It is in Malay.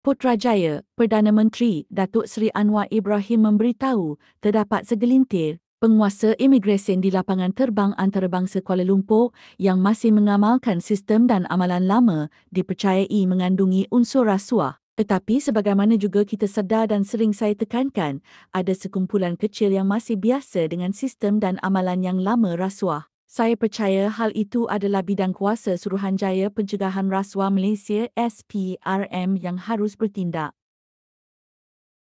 Putrajaya, Perdana Menteri Datuk Seri Anwar Ibrahim memberitahu terdapat segelintir penguasa imigresen di lapangan terbang antarabangsa Kuala Lumpur yang masih mengamalkan sistem dan amalan lama dipercayai mengandungi unsur rasuah. Tetapi sebagaimana juga kita sedar dan sering saya tekankan, ada sekumpulan kecil yang masih biasa dengan sistem dan amalan yang lama rasuah. Saya percaya hal itu adalah bidang kuasa Suruhanjaya Pencegahan Rasuah Malaysia SPRM yang harus bertindak.